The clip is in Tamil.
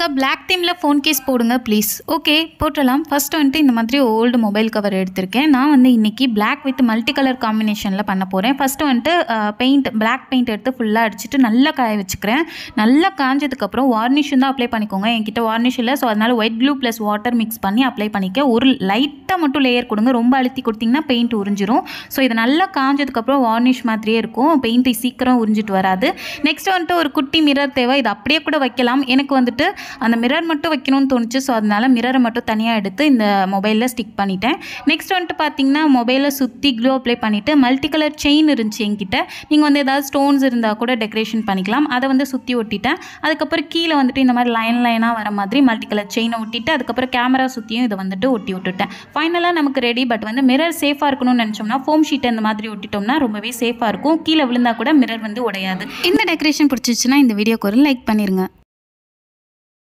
சார் பிளாக் தீமில் ஃபோன் கேஸ் போடுங்க ப்ளீஸ் ஓகே போட்டலாம் ஃபஸ்ட் வந்துட்டு இந்த மாதிரி ஓல்டு மொபைல் கவர் எடுத்திருக்கேன் நான் வந்து இன்றைக்கி பிளாக் வித் மல்டி கலர் காம்பினேஷனில் பண்ண போகிறேன் ஃபஸ்ட்டு வந்துட்டு பெயிண்ட் பிளாக் பெயிண்ட் எடுத்து ஃபுல்லாக அடிச்சுட்டு நல்லா காய வச்சுக்கிறேன் நல்லா காஞ்சதுக்கப்புறம் வார்னிஷும் தான் அப்ளை பண்ணிக்கோங்க என்கிட்ட வார்னிஷ் இல்லை ஸோ அதனால் white blue plus water mix பண்ணி அப்ளை பண்ணிக்க ஒரு லைட்டாக மட்டும் லேயர் கொடுங்க ரொம்ப அழுத்தி கொடுத்திங்கன்னா பெயிண்ட் உறிஞ்சிரும் ஸோ இதை நல்லா காஞ்சதுக்கப்புறம் வார்னிஷ் மாதிரியே இருக்கும் பெயிண்ட்டு சீக்கிரம் உறிஞ்சிட்டு வராது நெக்ஸ்ட் வந்துட்டு ஒரு குட்டி மிரர் தேவை இது அப்படியே கூட வைக்கலாம் எனக்கு வந்துட்டு அந்த மிரர் மட்டும் வைக்கணும்னு தோணுச்சு ஸோ அதனால் மிரரை மட்டும் தனியாக எடுத்து இந்த மொபைலில் ஸ்டிக் பண்ணிட்டேன் நெக்ஸ்ட் வந்துட்டு பார்த்தீங்கன்னா மொபைலை சுற்றி க்ளோ அப்ளை பண்ணிவிட்டு மல்டி கலர் செயின் இருந்துச்சு என்கிட்ட நீங்கள் வந்து ஏதாவது ஸ்டோன்ஸ் இருந்தால் கூட டெக்கரேஷன் பண்ணிக்கலாம் அதை வந்து சுற்றி ஒட்டிட்டேன் அதுக்கப்புறம் கீழே வந்துட்டு இந்த மாதிரி லைன் லைனாக வர மாதிரி மல்டி கலர் செயினை ஒட்டிட்டு அதுக்கப்புறம் கேமரா சுற்றியும் இதை வந்துட்டு ஒட்டி விட்டுட்டேன் ஃபைனலாக நமக்கு ரெடி பட் வந்து மிரர் சேஃபாக இருக்கணும்னு நினச்சோம்னா ஃபோம் ஷீட்டை இந்த மாதிரி ஒட்டிட்டோம்னா ரொம்பவே சேஃபாக இருக்கும் கீழே விழுந்தால் கூட மிரர் வந்து உடையாது இந்த டெக்கரேஷன் பிடிச்சிச்சுன்னா இந்த வீடியோக்கு ஒரு லைக் பண்ணிடுங்க